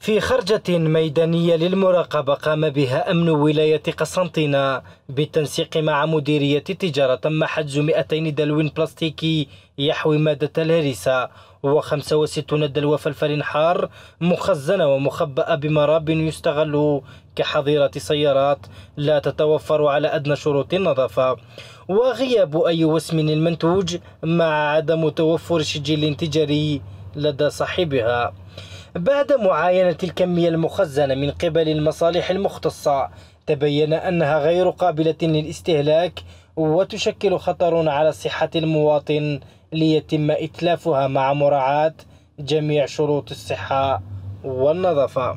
في خرجة ميدانية للمراقبة قام بها أمن ولاية قسنطينة بالتنسيق مع مديرية التجارة تم حجز 200 دلو بلاستيكي يحوي مادة الهريسة و65 دلو فلفل حار مخزنة ومخبأة بمراب يستغل كحظيرة سيارات لا تتوفر على أدنى شروط النظافة وغياب أي وسم المنتوج مع عدم توفر سجل تجاري لدى صاحبها بعد معاينة الكمية المخزنة من قبل المصالح المختصة تبين أنها غير قابلة للاستهلاك وتشكل خطر على صحة المواطن ليتم إتلافها مع مراعاة جميع شروط الصحة والنظافة